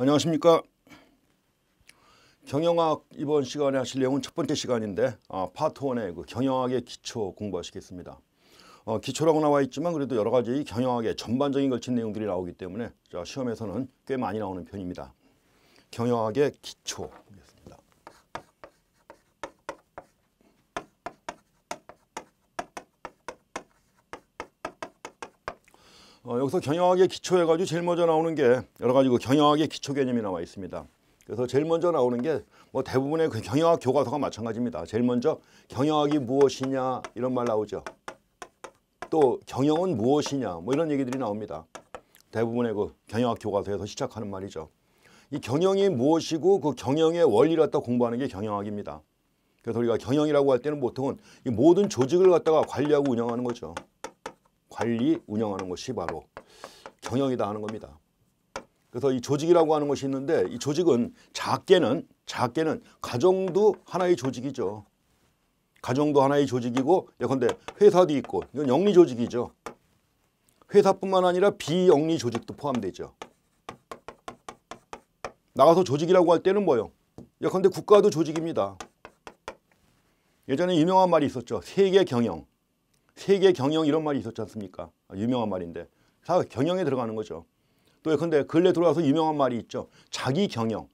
안녕하십니까. 경영학 이번 시간에 하실 내용은 첫 번째 시간인데 아, 파트 1의 그 경영학의 기초 공부하시겠습니다. 어, 기초라고 나와 있지만 그래도 여러 가지 경영학의 전반적인 걸친 내용들이 나오기 때문에 자, 시험에서는 꽤 많이 나오는 편입니다. 경영학의 기초 보겠습니다. 어, 여기서 경영학에 기초해가지고 제일 먼저 나오는 게 여러 가지 그 경영학의 기초 개념이 나와 있습니다. 그래서 제일 먼저 나오는 게 뭐 대부분의 그 경영학 교과서가 마찬가지입니다. 제일 먼저 경영학이 무엇이냐 이런 말 나오죠. 또 경영은 무엇이냐 뭐 이런 얘기들이 나옵니다. 대부분의 그 경영학 교과서에서 시작하는 말이죠. 이 경영이 무엇이고 그 경영의 원리를 갖다 공부하는 게 경영학입니다. 그래서 우리가 경영이라고 할 때는 보통은 이 모든 조직을 갖다가 관리하고 운영하는 거죠. 관리, 운영하는 것이 바로 경영이다 하는 겁니다. 그래서 이 조직이라고 하는 것이 있는데 이 조직은 작게는 작게는 가정도 하나의 조직이죠. 가정도 하나의 조직이고 예컨대 회사도 있고 이건 영리 조직이죠. 회사뿐만 아니라 비영리 조직도 포함되죠. 나가서 조직이라고 할 때는 뭐요? 예컨대 국가도 조직입니다. 예전에 유명한 말이 있었죠. 세계 경영. 세계 경영 이런 말이 있었지 않습니까? 유명한 말인데 다 경영에 들어가는 거죠. 또 근데 근래 들어와서 유명한 말이 있죠. 자기 경영.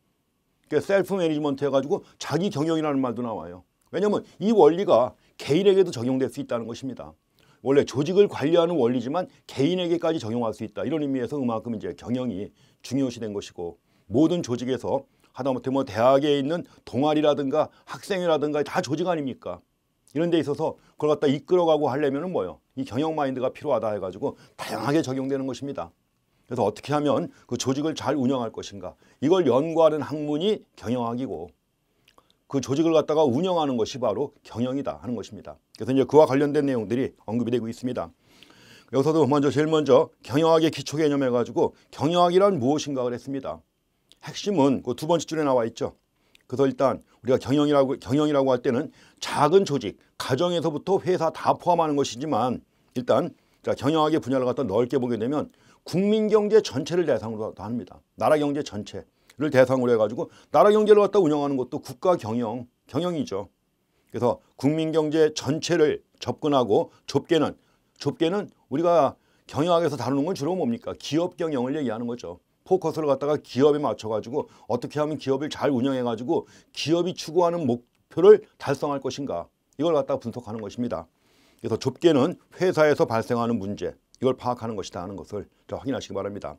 그러니까 셀프 매니지먼트 해가지고 자기 경영이라는 말도 나와요. 왜냐하면 이 원리가 개인에게도 적용될 수 있다는 것입니다. 원래 조직을 관리하는 원리지만 개인에게까지 적용할 수 있다. 이런 의미에서 그만큼 이제 경영이 중요시된 것이고 모든 조직에서 하다못해 뭐 대학에 있는 동아리라든가 학생이라든가다 조직 아닙니까? 이런 데 있어서 그걸 갖다 이끌어가고 하려면 뭐예요? 이 경영 마인드가 필요하다 해가지고 다양하게 적용되는 것입니다. 그래서 어떻게 하면 그 조직을 잘 운영할 것인가 이걸 연구하는 학문이 경영학이고 그 조직을 갖다가 운영하는 것이 바로 경영이다 하는 것입니다. 그래서 이제 그와 관련된 내용들이 언급이 되고 있습니다. 여기서도 먼저 제일 먼저 경영학의 기초 개념 해가지고 경영학이란 무엇인가를 했습니다. 핵심은 그 두 번째 줄에 나와 있죠. 그래서 일단 우리가 경영이라고 경영이라고 할 때는 작은 조직, 가정에서부터 회사 다 포함하는 것이지만 일단 자, 그러니까 경영학의 분야를 갖다 넓게 보게 되면 국민 경제 전체를 대상으로 합니다. 나라 경제 전체를 대상으로 해가지고 나라 경제를 갖다 운영하는 것도 국가 경영, 경영이죠. 그래서 국민 경제 전체를 접근하고 좁게는 좁게는 우리가 경영학에서 다루는 건 주로 뭡니까? 기업 경영을 얘기하는 거죠. 포커스를 갖다가 기업에 맞춰가지고 어떻게 하면 기업을 잘 운영해가지고 기업이 추구하는 목표를 달성할 것인가 이걸 갖다가 분석하는 것입니다. 그래서 좁게는 회사에서 발생하는 문제 이걸 파악하는 것이다 하는 것을 확인하시기 바랍니다.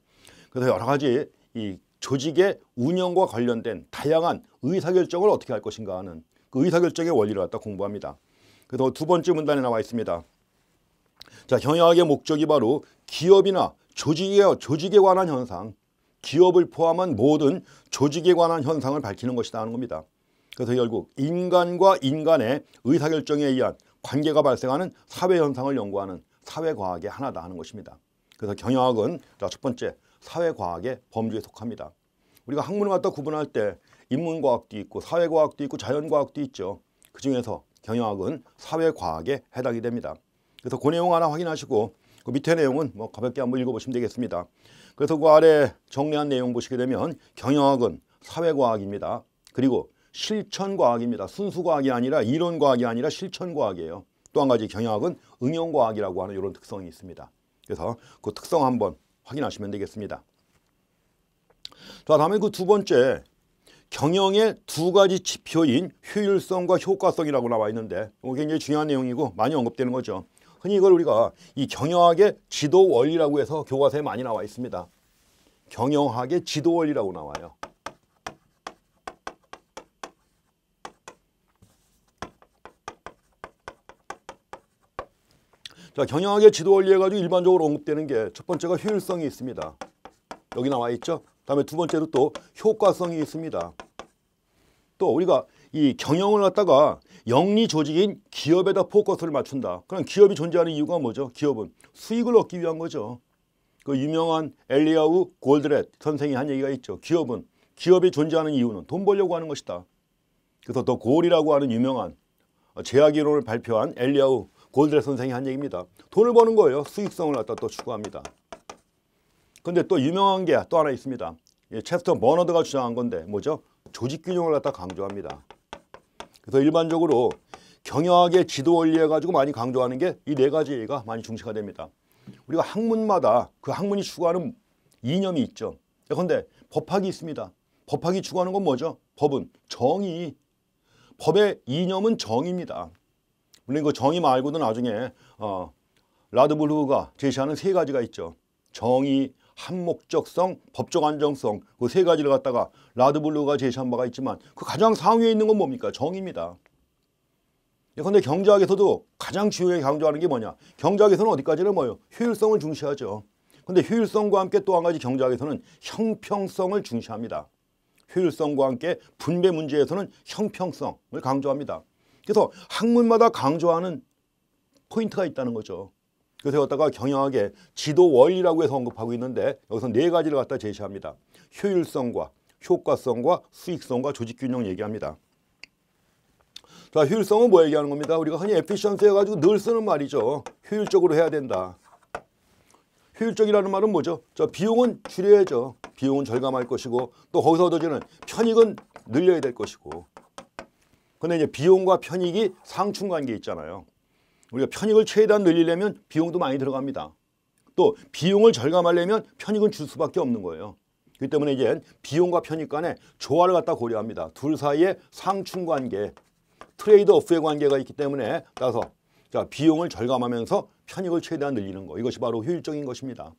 그래서 여러 가지 이 조직의 운영과 관련된 다양한 의사결정을 어떻게 할 것인가 하는 그 의사결정의 원리를 갖다 공부합니다. 그래서 두 번째 문단에 나와 있습니다. 자, 경영학의 목적이 바로 기업이나 조직에, 조직에 관한 현상, 기업을 포함한 모든 조직에 관한 현상을 밝히는 것이다 하는 겁니다. 그래서 결국 인간과 인간의 의사결정에 의한 관계가 발생하는 사회현상을 연구하는 사회과학의 하나다 하는 것입니다. 그래서 경영학은 첫 번째 사회과학의 범주에 속합니다. 우리가 학문을 갖다 구분할 때 인문과학도 있고 사회과학도 있고 자연과학도 있죠. 그 중에서 경영학은 사회과학에 해당이 됩니다. 그래서 그 내용 하나 확인하시고 그 밑에 내용은 뭐 가볍게 한번 읽어보시면 되겠습니다. 그래서 그 아래 정리한 내용 보시게 되면 경영학은 사회과학입니다. 그리고 실천과학입니다. 순수과학이 아니라 이론과학이 아니라 실천과학이에요. 또 한 가지 경영학은 응용과학이라고 하는 이런 특성이 있습니다. 그래서 그 특성 한번 확인하시면 되겠습니다. 자 다음에 그 두 번째 경영의 두 가지 지표인 효율성과 효과성이라고 나와 있는데 굉장히 중요한 내용이고 많이 언급되는 거죠. 흔히 이걸 우리가 이 경영학의 지도 원리라고 해서 교과서에 많이 나와 있습니다. 경영학의 지도 원리라고 나와요. 자, 경영학의 지도 원리 해가지고 일반적으로 언급되는 게 첫 번째가 효율성이 있습니다. 여기 나와 있죠? 다음에 두 번째로 또 효과성이 있습니다. 또 우리가 이 경영을 갖다가 영리 조직인 기업에다 포커스를 맞춘다. 그럼 기업이 존재하는 이유가 뭐죠? 기업은 수익을 얻기 위한 거죠. 그 유명한 엘리아우 골드렛 선생이 한 얘기가 있죠. 기업은 기업이 존재하는 이유는 돈 벌려고 하는 것이다. 그래서 더 골이라고 하는 유명한 제약이론을 발표한 엘리아우 골드렛 선생이 한 얘기입니다. 돈을 버는 거예요. 수익성을 갖다 또 추구합니다. 근데 또 유명한 게 또 하나 있습니다. 예, 체스터 버너드가 주장한 건데 뭐죠? 조직 균형을 갖다 강조합니다. 그래서 일반적으로 경영학의 지도 원리에 가지고 많이 강조하는 게 이 네 가지가 많이 중시가 됩니다. 우리가 학문마다 그 학문이 추구하는 이념이 있죠. 그런데 법학이 있습니다. 법학이 추구하는 건 뭐죠? 법은 정의. 법의 이념은 정의입니다. 물론 그 정의 말고도 나중에 어, 라드블루가 제시하는 세 가지가 있죠. 정의, 한목적성, 법적 안정성 그 세 가지를 갖다가 라드블루가 제시한 바가 있지만 그 가장 상위에 있는 건 뭡니까? 정입니다. 의 예, 그런데 경제학에서도 가장 주요하게 강조하는 게 뭐냐? 경제학에서는 어디까지나 뭐예요? 효율성을 중시하죠. 근데 효율성과 함께 또 한 가지 경제학에서는 형평성을 중시합니다. 효율성과 함께 분배 문제에서는 형평성을 강조합니다. 그래서 학문마다 강조하는 포인트가 있다는 거죠. 그래서 세웠다가 경영학의 지도 원리라고 해서 언급하고 있는데 여기서 네 가지를 갖다 제시합니다. 효율성과 효과성과 수익성과 조직균형 얘기합니다. 자, 효율성은 뭐 얘기하는 겁니다. 우리가 흔히 에피션스 해가지고 늘 쓰는 말이죠. 효율적으로 해야 된다. 효율적이라는 말은 뭐죠? 자, 비용은 줄여야죠. 비용은 절감할 것이고 또 거기서 얻어지는 편익은 늘려야 될 것이고 근데 이제 비용과 편익이 상충관계 있잖아요. 우리가 편익을 최대한 늘리려면 비용도 많이 들어갑니다. 또 비용을 절감하려면 편익은 줄 수밖에 없는 거예요. 그렇기 때문에 이제 비용과 편익 간의 조화를 갖다 고려합니다. 둘 사이에 상충 관계, 트레이드 오프의 관계가 있기 때문에 따라서 자 비용을 절감하면서 편익을 최대한 늘리는 거. 이것이 바로 효율적인 것입니다.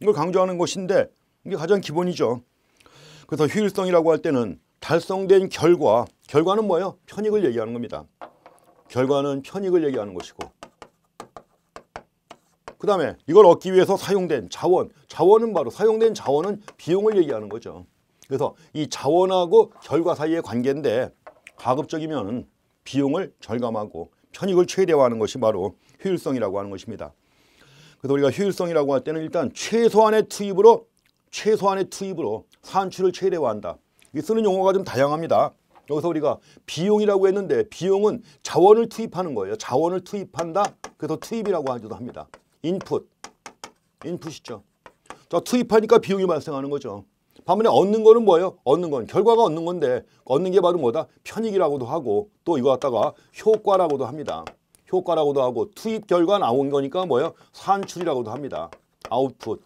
이걸 강조하는 것인데 이게 가장 기본이죠. 그래서 효율성이라고 할 때는 달성된 결과, 결과는 뭐예요? 편익을 얘기하는 겁니다. 결과는 편익을 얘기하는 것이고 그 다음에 이걸 얻기 위해서 사용된 자원 자원은 바로 사용된 자원은 비용을 얘기하는 거죠 그래서 이 자원하고 결과 사이의 관계인데 가급적이면 비용을 절감하고 편익을 최대화하는 것이 바로 효율성이라고 하는 것입니다 그래서 우리가 효율성이라고 할 때는 일단 최소한의 투입으로 최소한의 투입으로 산출을 최대화한다. 이 쓰는 용어가 좀 다양합니다. 여기서 우리가 비용이라고 했는데 비용은 자원을 투입하는 거예요. 자원을 투입한다. 그래서 투입이라고 하기도 합니다. 인풋. 인풋이죠. 자, 투입하니까 비용이 발생하는 거죠. 반면에 얻는 거는 뭐예요? 얻는 건 결과가 얻는 건데 얻는 게 바로 뭐다? 편익이라고도 하고 또 이거 갖다가 효과라고도 합니다. 효과라고도 하고 투입 결과 나온 거니까 뭐예요? 산출이라고도 합니다. 아웃풋.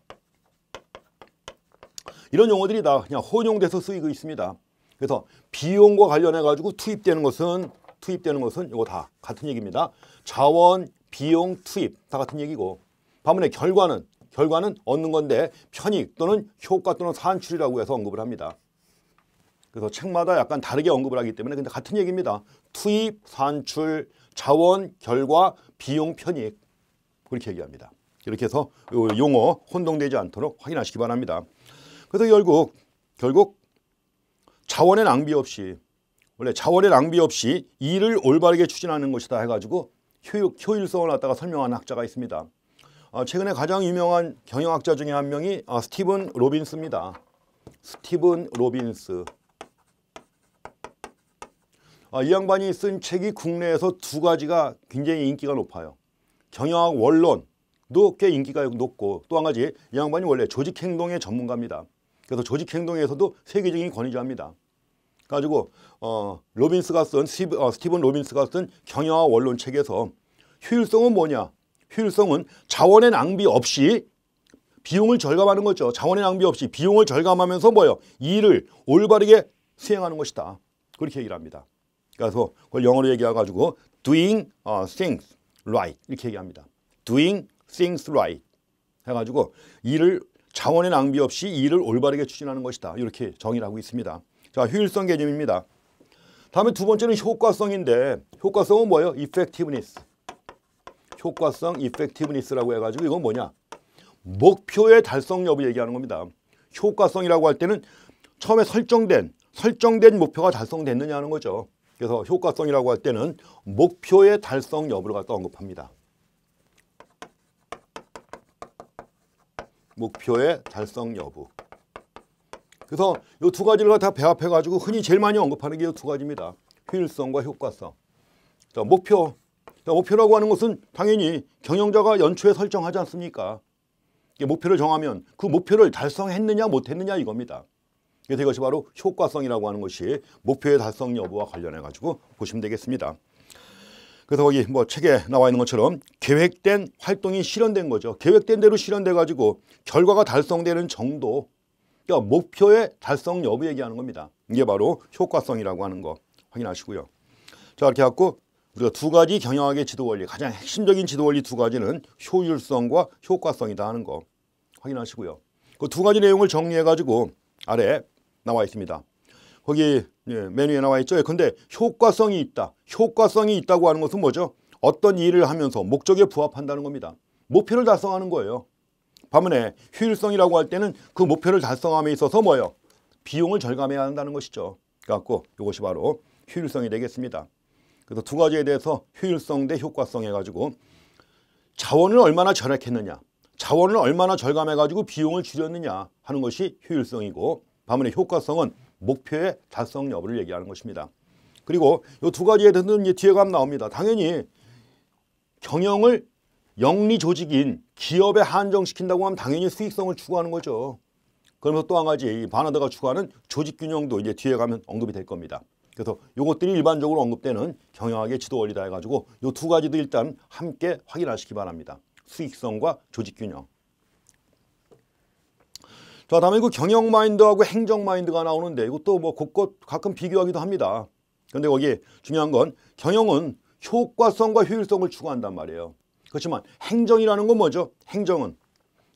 이런 용어들이 다 그냥 혼용돼서 쓰이고 있습니다. 그래서 비용과 관련해 가지고 투입되는 것은 투입되는 것은 이거 다 같은 얘기입니다. 자원, 비용, 투입 다 같은 얘기고 반면에 결과는 결과는 얻는 건데 편익 또는 효과 또는 산출이라고 해서 언급을 합니다. 그래서 책마다 약간 다르게 언급을 하기 때문에 근데 같은 얘기입니다. 투입, 산출, 자원, 결과, 비용, 편익 그렇게 얘기합니다. 이렇게 해서 용어 혼동되지 않도록 확인하시기 바랍니다. 그래서 결국 결국 자원의 낭비 없이 원래 자원의 낭비 없이 일을 올바르게 추진하는 것이다 해가지고 효율, 성을 갖다가 설명하는 학자가 있습니다. 어, 최근에 가장 유명한 경영학자 중에 한 명이 어, 스티븐 로빈스입니다. 스티븐 로빈스. 어, 이 양반이 쓴 책이 국내에서 두 가지가 굉장히 인기가 높아요. 경영학 원론도 꽤 인기가 높고 또 한 가지 이 양반이 원래 조직행동의 전문가입니다. 그래서 조직 행동에서도 세계적인 권위자입니다. 가지고 어, 로빈스가 쓴 스티브, 어, 스티븐 로빈스가 쓴 경영화 원론 책에서 효율성은 뭐냐? 효율성은 자원의 낭비 없이 비용을 절감하는 거죠. 자원의 낭비 없이 비용을 절감하면서 뭐요 일을 올바르게 수행하는 것이다. 그렇게 얘기를 합니다. 그래서 그걸 영어로 얘기해가지고 doing 어, things right 이렇게 얘기합니다. doing things right 해가지고 일을 자원의 낭비 없이 일을 올바르게 추진하는 것이다. 이렇게 정의를 하고 있습니다. 자, 효율성 개념입니다. 다음에 두 번째는 효과성인데 효과성은 뭐예요? effectiveness. 효과성 effectiveness라고 해가지고 이건 뭐냐? 목표의 달성 여부 얘기하는 겁니다. 효과성이라고 할 때는 처음에 설정된 설정된 목표가 달성됐느냐 하는 거죠. 그래서 효과성이라고 할 때는 목표의 달성 여부를 갖다 언급합니다. 목표의 달성 여부. 그래서 이 두 가지를 다 배합해가지고 흔히 제일 많이 언급하는 게 이 두 가지입니다. 효율성과 효과성. 자, 목표. 자, 목표라고 하는 것은 당연히 경영자가 연초에 설정하지 않습니까? 목표를 정하면 그 목표를 달성했느냐 못했느냐 이겁니다. 그래서 이것이 바로 효과성이라고 하는 것이 목표의 달성 여부와 관련해 가지고 보시면 되겠습니다. 그래서 거기 뭐 책에 나와 있는 것처럼 계획된 활동이 실현된 거죠. 계획된 대로 실현돼 가지고 결과가 달성되는 정도 그러니까 목표의 달성 여부 얘기하는 겁니다. 이게 바로 효과성이라고 하는 거 확인하시고요. 자 이렇게 갖고 우리가 두 가지 경영학의 지도 원리 가장 핵심적인 지도 원리 두 가지는 효율성과 효과성이다 하는 거 확인하시고요. 그 두 가지 내용을 정리해 가지고 아래 나와 있습니다. 거기 예, 메뉴에 나와 있죠. 예, 근데 효과성이 있다. 효과성이 있다고 하는 것은 뭐죠? 어떤 일을 하면서 목적에 부합한다는 겁니다. 목표를 달성하는 거예요. 반면에 효율성이라고 할 때는 그 목표를 달성함에 있어서 뭐예요? 비용을 절감해야 한다는 것이죠. 그래갖고 이것이 바로 효율성이 되겠습니다. 그래서 두 가지에 대해서 효율성 대 효과성 해가지고 자원을 얼마나 절약했느냐 자원을 얼마나 절감해가지고 비용을 줄였느냐 하는 것이 효율성이고 반면에 효과성은 목표의 달성 여부를 얘기하는 것입니다. 그리고 이 두 가지에 대해서는 뒤에 가면 나옵니다. 당연히 경영을 영리 조직인 기업에 한정시킨다고 하면 당연히 수익성을 추구하는 거죠. 그러면서 또 한 가지 이 바나드가 추구하는 조직 균형도 이제 뒤에 가면 언급이 될 겁니다. 그래서 이것들이 일반적으로 언급되는 경영학의 지도 원리다 해가지고 이 두 가지도 일단 함께 확인하시기 바랍니다. 수익성과 조직 균형. 자 다음에 그 경영 마인드하고 행정 마인드가 나오는데 이것도 뭐 곳곳 가끔 비교하기도 합니다. 그런데 거기 중요한 건 경영은 효과성과 효율성을 추구한단 말이에요. 그렇지만 행정이라는 건 뭐죠? 행정은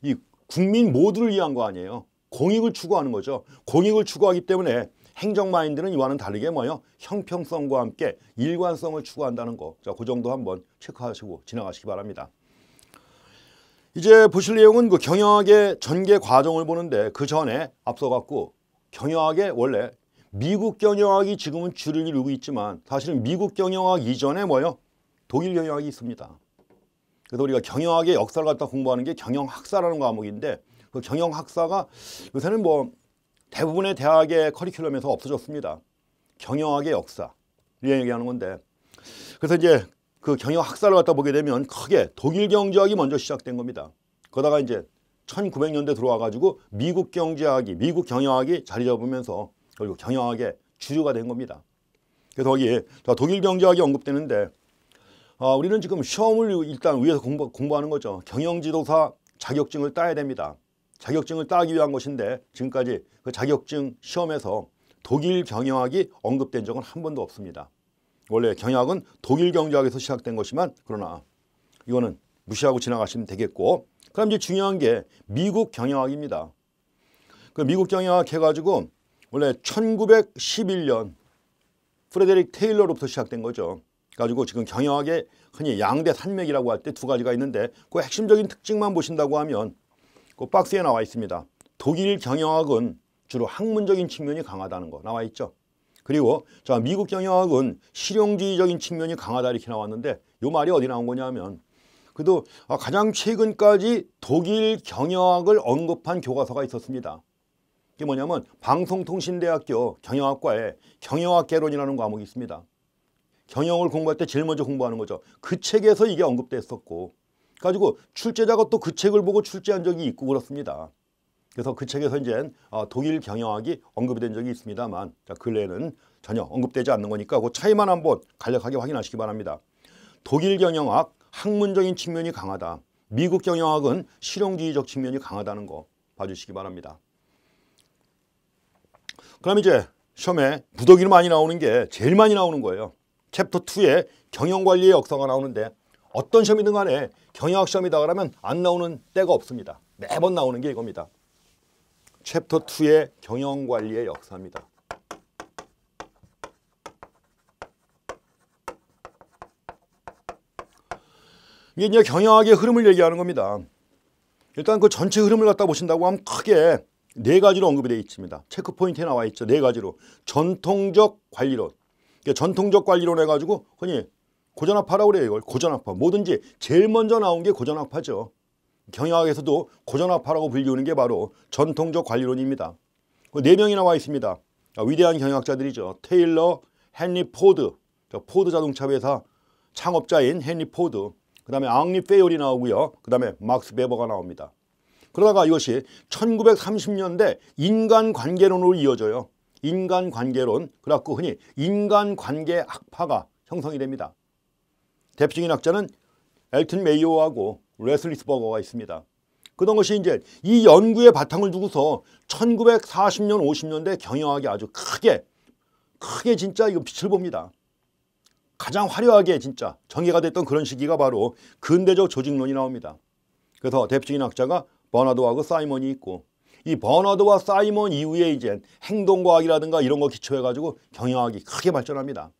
이 국민 모두를 위한 거 아니에요. 공익을 추구하는 거죠. 공익을 추구하기 때문에 행정 마인드는 이와는 다르게 뭐요? 형평성과 함께 일관성을 추구한다는 거. 자, 그 정도 한번 체크하시고 지나가시기 바랍니다. 이제 보실 내용은 그 경영학의 전개 과정을 보는데 그 전에 앞서갖고 경영학의 원래 미국 경영학이 지금은 주를 이루고 있지만 사실은 미국 경영학 이전에 뭐요? 독일 경영학이 있습니다. 그래서 우리가 경영학의 역사를 갖다 공부하는 게 경영학사라는 과목인데 그 경영학사가 요새는 뭐 대부분의 대학의 커리큘럼에서 없어졌습니다. 경영학의 역사 이 얘기하는 건데 그래서 이제 그 경영 학사를 갖다 보게 되면 크게 독일 경제학이 먼저 시작된 겁니다. 그러다가 이제 1900년대 들어와가지고 미국 경제학이, 미국 경영학이 자리 잡으면서 결국 경영학의 주류가 된 겁니다. 그래서 거기 독일 경제학이 언급되는데 아, 우리는 지금 시험을 일단 위에서 공부, 공부하는 거죠. 경영지도사 자격증을 따야 됩니다. 자격증을 따기 위한 것인데 지금까지 그 자격증 시험에서 독일 경영학이 언급된 적은 한 번도 없습니다. 원래 경약은 독일 경제학에서 시작된 것이지만 그러나 이거는 무시하고 지나가시면 되겠고 그럼 이제 중요한 게 미국 경영학입니다. 그 미국 경영학 해가지고 원래 1911년 프레데릭 테일러로부터 시작된 거죠. 그래 가지고 지금 경영학의 흔히 양대 산맥이라고 할 때 두 가지가 있는데 그 핵심적인 특징만 보신다고 하면 그 박스에 나와 있습니다. 독일 경영학은 주로 학문적인 측면이 강하다는 거 나와 있죠. 그리고 자 미국 경영학은 실용주의적인 측면이 강하다 이렇게 나왔는데 요 말이 어디 나온 거냐면 그래도 아, 가장 최근까지 독일 경영학을 언급한 교과서가 있었습니다. 이게 뭐냐면 방송통신대학교 경영학과에 경영학 개론이라는 과목이 있습니다. 경영을 공부할 때 제일 먼저 공부하는 거죠. 그 책에서 이게 언급됐었고 가지고 출제자가 또 그 책을 보고 출제한 적이 있고 그렇습니다. 그래서 그 책에서 이제 어, 독일 경영학이 언급이 된 적이 있습니다만 근래에는 그 전혀 언급되지 않는 거니까 그 차이만 한번 간략하게 확인하시기 바랍니다. 독일 경영학 학문적인 측면이 강하다. 미국 경영학은 실용주의적 측면이 강하다는 거 봐주시기 바랍니다. 그럼 이제 시험에 무더기로 많이 나오는 게 제일 많이 나오는 거예요. 챕터 2에 경영관리의 역사가 나오는데 어떤 시험이든 간에 경영학 시험이다 그러면 안 나오는 때가 없습니다. 매번 나오는 게 이겁니다. 챕터 2의 경영관리의 역사입니다. 이게 이제 경영학의 흐름을 얘기하는 겁니다. 일단 그 전체 흐름을 갖다 보신다고 하면 크게 네 가지로 언급이 되어 있습니다. 체크포인트에 나와 있죠. 네 가지로. 전통적 관리론. 그러니까 전통적 관리론 해가지고 흔히 고전학파라고 그래요. 이걸 고전학파. 뭐든지 제일 먼저 나온 게 고전학파죠. 경영학에서도 고전학파라고 불리우는 게 바로 전통적 관리론입니다. 네 명이 나와 있습니다. 아, 위대한 경영학자들이죠. 테일러, 헨리 포드, 포드 자동차 회사 창업자인 헨리 포드, 그 다음에 앙리 페이올이 나오고요. 그 다음에 막스 베버가 나옵니다. 그러다가 이것이 1930년대 인간관계론으로 이어져요. 인간관계론, 그래갖고 흔히 인간관계 학파가 형성이 됩니다. 대표적인 학자는 엘튼 메이오하고 레슬리스버거가 있습니다. 그런 것이 이제 이 연구의 바탕을 두고서 1940년, 50년대 경영학이 아주 크게, 크게 진짜 이거 빛을 봅니다. 가장 화려하게 진짜 전개가 됐던 그런 시기가 바로 근대적 조직론이 나옵니다. 그래서 대표적인 학자가 버나드하고 사이먼이 있고 이 버나드와 사이먼 이후에 이제 행동과학이라든가 이런 거 기초해가지고 경영학이 크게 발전합니다.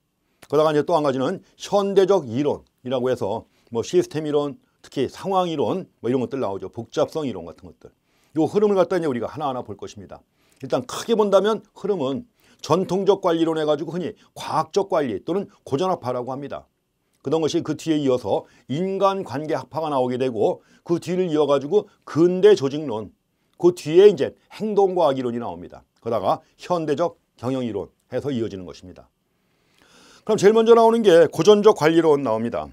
그러다가 이제 또 한 가지는 현대적 이론이라고 해서 뭐 시스템 이론, 특히 상황 이론 뭐 이런 것들 나오죠. 복잡성 이론 같은 것들. 이 흐름을 갖다 이제 우리가 하나하나 볼 것입니다. 일단 크게 본다면 흐름은 전통적 관리론 해가지고 흔히 과학적 관리 또는 고전학파라고 합니다. 그런 것이 그 뒤에 이어서 인간관계학파가 나오게 되고 그 뒤를 이어가지고 근대 조직론 그 뒤에 이제 행동과학 이론이 나옵니다. 그러다가 현대적 경영이론 해서 이어지는 것입니다. 그럼 제일 먼저 나오는 게 고전적 관리론 나옵니다.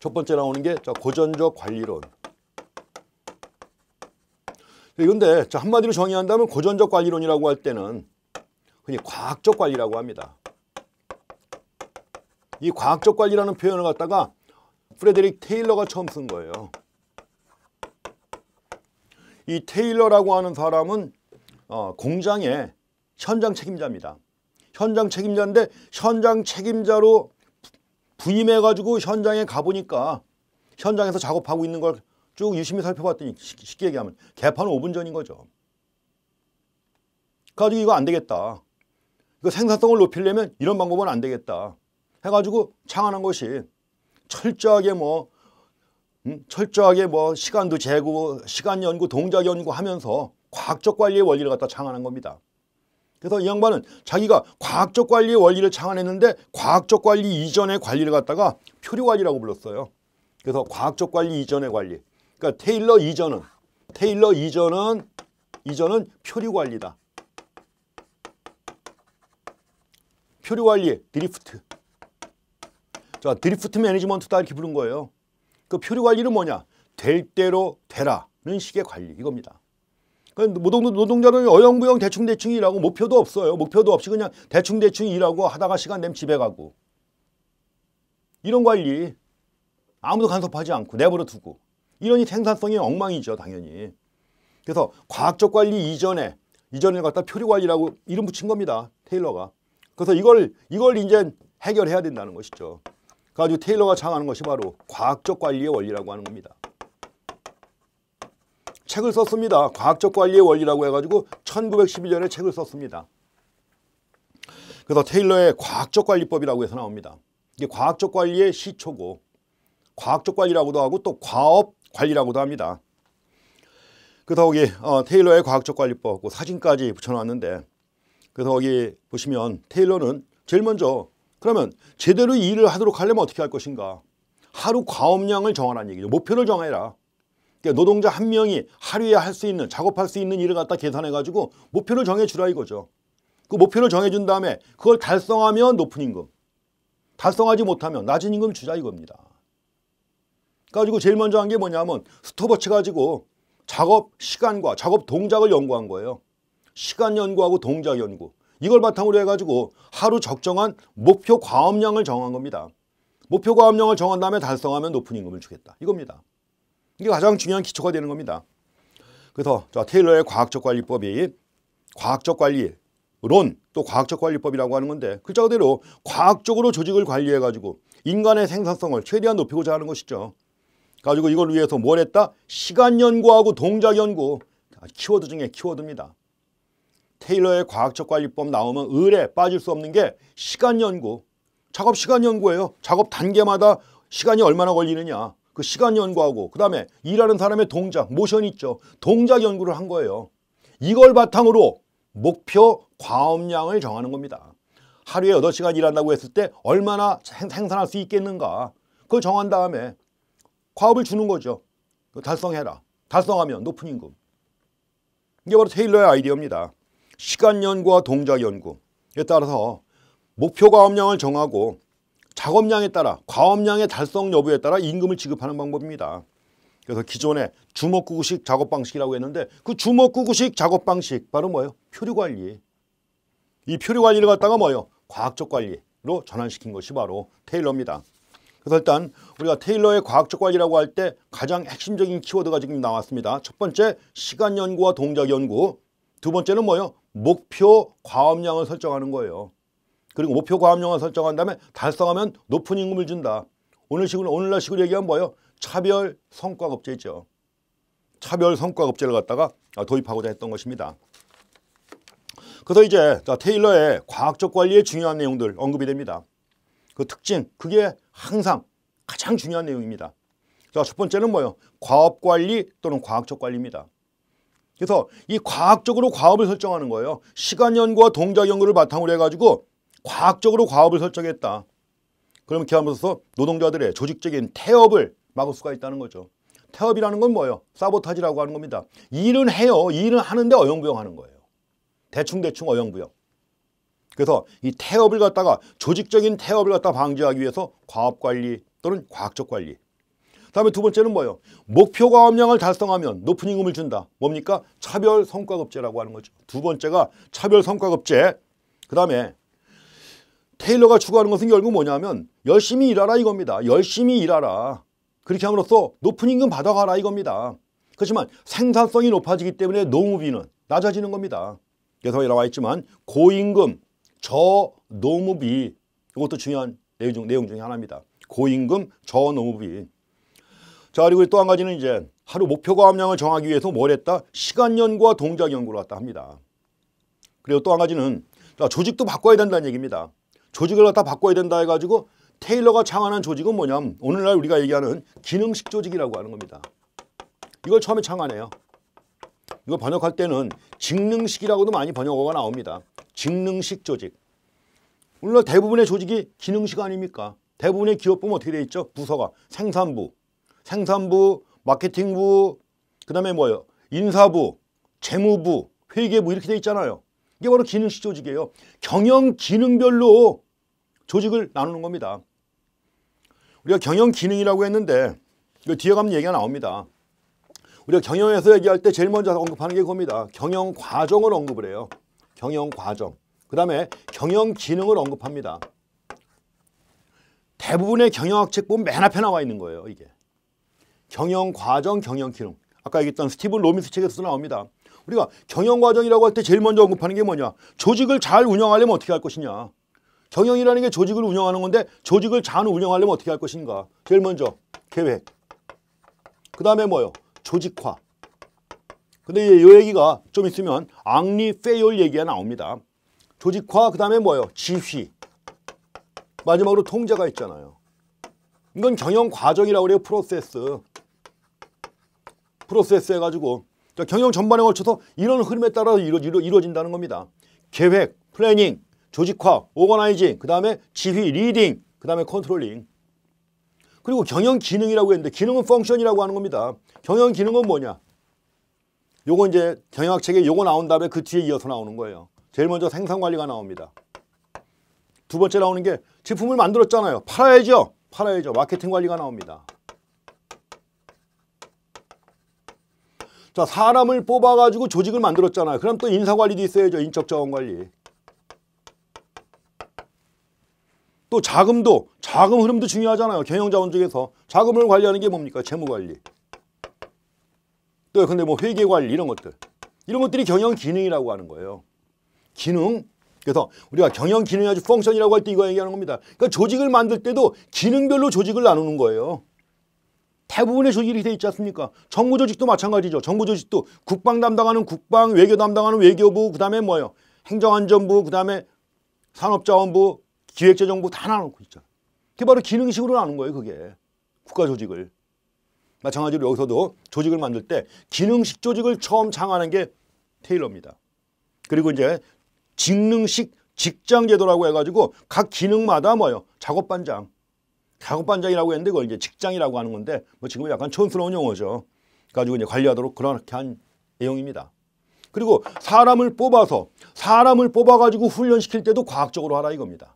첫 번째 나오는 게 자, 고전적 관리론. 이건데 자, 한마디로 정의한다면 고전적 관리론이라고 할 때는 흔히 과학적 관리라고 합니다. 이 과학적 관리라는 표현을 갖다가 프레데릭 테일러가 처음 쓴 거예요. 이 테일러라고 하는 사람은 어, 공장의 현장 책임자입니다. 현장 책임자인데 현장 책임자로 부임해가지고 현장에 가보니까 현장에서 작업하고 있는 걸 쭉 유심히 살펴봤더니 쉽게 얘기하면 개판 은 5분 전인 거죠. 그래가지고 이거 안 되겠다. 이거 생산성을 높이려면 이런 방법은 안 되겠다. 해가지고 창안한 것이 철저하게 뭐 음, 철저하게 뭐 시간도 재고 시간 연구, 동작 연구 하면서 과학적 관리의 원리를 갖다 창안한 겁니다. 그래서 이 양반은 자기가 과학적 관리의 원리를 창안했는데 과학적 관리 이전의 관리를 갖다가 표류 관리라고 불렀어요. 그래서 과학적 관리 이전의 관리. 그러니까 테일러 이전은 테일러 이전은 이전은 표류 관리다. 표류 관리 드리프트. 자, 드리프트 매니지먼트다 이렇게 부른 거예요. 그 표류 관리는 뭐냐? 될 대로 되라는 식의 관리 이겁니다. 노동, 노동자는 어영부영 대충대충 일하고 목표도 없어요. 목표도 없이 그냥 대충대충 일하고 하다가 시간 내면 집에 가고. 이런 관리 아무도 간섭하지 않고 내버려 두고 이러니 생산성이 엉망이죠 당연히. 그래서 과학적 관리 이전에 이전에 갖다 표류 관리라고 이름 붙인 겁니다 테일러가. 그래서 이걸 이걸 이제 해결해야 된다는 것이죠. 그래가지고 테일러가 장하는 것이 바로 과학적 관리의 원리라고 하는 겁니다. 책을 썼습니다. 과학적 관리의 원리라고 해가지고 1911년에 책을 썼습니다. 그래서 테일러의 과학적 관리법이라고 해서 나옵니다. 이게 과학적 관리의 시초고 과학적 관리라고도 하고 또 과업 관리라고도 합니다. 그래서 거기 어, 테일러의 과학적 관리법 그 사진까지 붙여놨는데 그래서 거기 보시면 테일러는 제일 먼저 그러면 제대로 일을 하도록 하려면 어떻게 할 것인가 하루 과업량을 정하라는 얘기죠. 목표를 정해라. 그러니까 노동자 한 명이 하루에 할 수 있는 작업할 수 있는 일을 갖다 계산해 가지고 목표를 정해 주라 이거죠. 그 목표를 정해 준 다음에 그걸 달성하면 높은 임금. 달성하지 못하면 낮은 임금 주자 이겁니다. 가지고 제일 먼저 한 게 뭐냐면 스톱워치 가지고 작업 시간과 작업 동작을 연구한 거예요. 시간 연구하고 동작 연구. 이걸 바탕으로 해가지고 하루 적정한 목표 과업량을 정한 겁니다. 목표 과업량을 정한 다음에 달성하면 높은 임금을 주겠다. 이겁니다. 이게 가장 중요한 기초가 되는 겁니다. 그래서 테일러의 과학적 관리법이 과학적 관리 론또 과학적 관리법이라고 하는 건데 글자 그 그대로 과학적으로 조직을 관리해 가지고 인간의 생산성을 최대한 높이고자 하는 것이죠. 가지고 이걸 위해서 뭘 했다? 시간 연구하고 동작 연구 키워드 중에 키워드입니다. 테일러의 과학적 관리법 나오면 을에 빠질 수 없는 게 시간 연구 작업 시간 연구예요. 작업 단계마다 시간이 얼마나 걸리느냐 그 시간 연구하고 그 다음에 일하는 사람의 동작, 모션 있죠. 동작 연구를 한 거예요. 이걸 바탕으로 목표 과업량을 정하는 겁니다. 하루에 8시간 일한다고 했을 때 얼마나 생산할 수 있겠는가 그걸 정한 다음에 과업을 주는 거죠. 그 달성해라. 달성하면 높은 임금. 이게 바로 테일러의 아이디어입니다. 시간 연구와 동작 연구. 에 따라서 목표 과업량을 정하고 작업량에 따라 과업량의 달성 여부에 따라 임금을 지급하는 방법입니다. 그래서 기존에 주먹구구식 작업 방식이라고 했는데 그 주먹구구식 작업 방식 바로 뭐예요? 표류관리. 이 표류관리를 갖다가 뭐예요? 과학적 관리로 전환시킨 것이 바로 테일러입니다. 그래서 일단 우리가 테일러의 과학적 관리라고 할 때 가장 핵심적인 키워드가 지금 나왔습니다. 첫 번째 시간 연구와 동작 연구. 두 번째는 뭐예요? 목표 과업량을 설정하는 거예요. 그리고 목표 과업용을 설정한 다음에 달성하면 높은 임금을 준다. 오늘 식으로 오늘날 식으로 얘기하면 뭐예요? 차별 성과급제 있죠. 차별 성과급제를 갖다가 아, 도입하고자 했던 것입니다. 그래서 이제 테일러의 과학적 관리의 중요한 내용들 언급이 됩니다. 그 특징, 그게 항상 가장 중요한 내용입니다. 자, 첫 번째는 뭐예요? 과업 관리 또는 과학적 관리입니다. 그래서 이 과학적으로 과업을 설정하는 거예요. 시간 연구와 동작 연구를 바탕으로 해가지고 과학적으로 과업을 설정했다. 그러면 기함으로서 노동자들의 조직적인 태업을 막을 수가 있다는 거죠. 태업이라는 건 뭐예요? 사보타지라고 하는 겁니다. 일은 해요. 일은 하는데 어영부영 하는 거예요. 대충대충 어영부영. 그래서 이 태업을 갖다가 조직적인 태업을 갖다 방지하기 위해서 과업관리 또는 과학적 관리. 그 다음에 두 번째는 뭐예요? 목표 과업량을 달성하면 높은 임금을 준다. 뭡니까? 차별 성과급제라고 하는 거죠. 두 번째가 차별 성과급제. 그 다음에 테일러가 추구하는 것은 결국 뭐냐면 열심히 일하라 이겁니다. 열심히 일하라. 그렇게 함으로써 높은 임금 받아가라 이겁니다. 그렇지만 생산성이 높아지기 때문에 노무비는 낮아지는 겁니다. 그래서 나와 있지만 고임금, 저노무비 이것도 중요한 내용, 중, 내용 중에 하나입니다. 고임금, 저노무비 자 그리고 또 한 가지는 이제 하루 목표가 함량을 정하기 위해서 뭘 했다? 시간연구와 동작 연구를 왔다 합니다. 그리고 또 한 가지는 자, 조직도 바꿔야 된다는 얘기입니다. 조직을 갖다 바꿔야 된다 해가지고 테일러가 창안한 조직은 뭐냐면 오늘날 우리가 얘기하는 기능식 조직이라고 하는 겁니다. 이걸 처음에 창안해요. 이거 번역할 때는 직능식이라고도 많이 번역어가 나옵니다. 직능식 조직. 물론 대부분의 조직이 기능식 아닙니까? 대부분의 기업 보면 어떻게 돼 있죠? 부서가 생산부, 생산부, 마케팅부, 그 다음에 뭐예요? 인사부, 재무부, 회계부 이렇게 돼 있잖아요. 이게 바로 기능식 조직이에요. 경영 기능별로 조직을 나누는 겁니다. 우리가 경영 기능이라고 했는데 이거 그 뒤에 가면 얘기가 나옵니다. 우리가 경영에서 얘기할 때 제일 먼저 언급하는 게 그겁니다. 경영 과정을 언급을 해요. 경영 과정. 그 다음에 경영 기능을 언급합니다. 대부분의 경영학 책 보면 맨 앞에 나와 있는 거예요. 이게. 경영 과정, 경영 기능. 아까 얘기했던 스티븐 로미스 책에서도 나옵니다. 우리가 경영 과정이라고 할 때 제일 먼저 언급하는 게 뭐냐. 조직을 잘 운영하려면 어떻게 할 것이냐. 경영이라는 게 조직을 운영하는 건데 조직을 잘 운영하려면 어떻게 할 것인가. 제일 먼저 계획. 그 다음에 뭐요? 조직화. 근데 이 얘기가 좀 있으면 앙리 페이올 얘기가 나옵니다. 조직화 그 다음에 뭐요? 지휘. 마지막으로 통제가 있잖아요. 이건 경영 과정이라고 그래요. 프로세스. 프로세스 해가지고 그러니까 경영 전반에 걸쳐서 이런 흐름에 따라서 이루, 이루어진다는 겁니다. 계획, 플래닝, 조직화, 오거나이징, 그 다음에 지휘, 리딩, 그 다음에 컨트롤링. 그리고 경영 기능이라고 했는데 기능은 펑션이라고 하는 겁니다. 경영 기능은 뭐냐? 요거 이제 경영학 책에 요거 나온 다음에 그 뒤에 이어서 나오는 거예요. 제일 먼저 생산관리가 나옵니다. 두 번째 나오는 게 제품을 만들었잖아요. 팔아야죠. 팔아야죠. 마케팅 관리가 나옵니다. 자 사람을 뽑아가지고 조직을 만들었잖아요. 그럼 또 인사관리도 있어야죠. 인적자원관리. 또 자금도 자금 흐름도 중요하잖아요. 경영자원 쪽에서 자금을 관리하는 게 뭡니까? 재무관리. 또 근데 뭐 회계관리 이런 것들. 이런 것들이 경영기능이라고 하는 거예요. 기능. 그래서 우리가 경영기능 이 아주 펑션이라고 할 때 이거 얘기하는 겁니다. 그러니까 조직을 만들 때도 기능별로 조직을 나누는 거예요. 대부분의 조직이 돼 있지 않습니까? 정부 조직도 마찬가지죠. 정부 조직도 국방 담당하는 국방, 외교 담당하는 외교부, 그 다음에 뭐예요? 행정안전부, 그 다음에 산업자원부, 기획재정부 다 나눠놓고 있죠 그게 바로 기능식으로 나눈 거예요, 그게. 국가조직을. 마찬가지로 여기서도 조직을 만들 때 기능식 조직을 처음 창하는게 테일러입니다. 그리고 이제 직능식 직장제도라고 해가지고 각 기능마다 뭐요 작업반장, 작업반장이라고 했는데 그걸 이제 직장이라고 하는 건데 뭐 지금은 약간 촌스러운 용어죠. 가지고 이제 관리하도록 그렇게 한 내용입니다. 그리고 사람을 뽑아서 사람을 뽑아가지고 훈련시킬 때도 과학적으로 하라 이겁니다.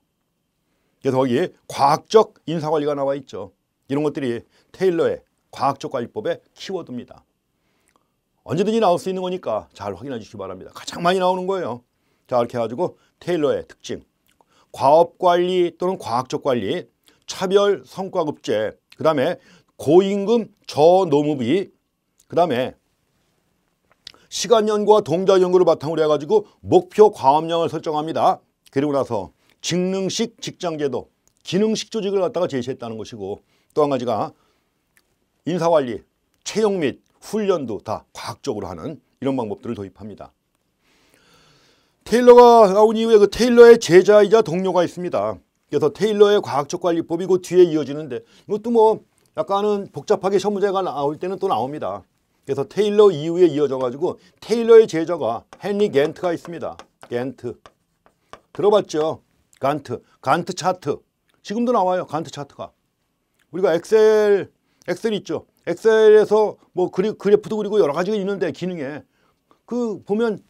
그래서 거기에 과학적 인사관리가 나와 있죠. 이런 것들이 테일러의 과학적 관리법의 키워드입니다. 언제든지 나올 수 있는 거니까 잘 확인해 주시기 바랍니다. 가장 많이 나오는 거예요. 자 이렇게 해가지고 테일러의 특징 과업관리 또는 과학적 관리 차별 성과급제 그 다음에 고임금 저노무비 그 다음에 시간연구와 동작연구를 바탕으로 해가지고 목표 과업량을 설정합니다. 그리고 나서 직능식 직장제도, 기능식 조직을 갖다가 제시했다는 것이고 또 한 가지가 인사관리, 채용 및 훈련도 다 과학적으로 하는 이런 방법들을 도입합니다. 테일러가 나온 이후에 그 테일러의 제자이자 동료가 있습니다. 그래서 테일러의 과학적 관리법이고 그 뒤에 이어지는데 이것도 뭐 약간은 복잡하게 셔무제가 나올 때는 또 나옵니다. 그래서 테일러 이후에 이어져가지고 테일러의 제자가 헨리 겐트가 있습니다. 겐트. 들어봤죠? 간트, 간트 차트. 지금도 나와요. 간트 차트가. 우리가 엑셀, 엑셀 있죠. 엑셀에서 뭐 그리, 그래프도 그리고 여러 가지가 있는데 기능에 그 보면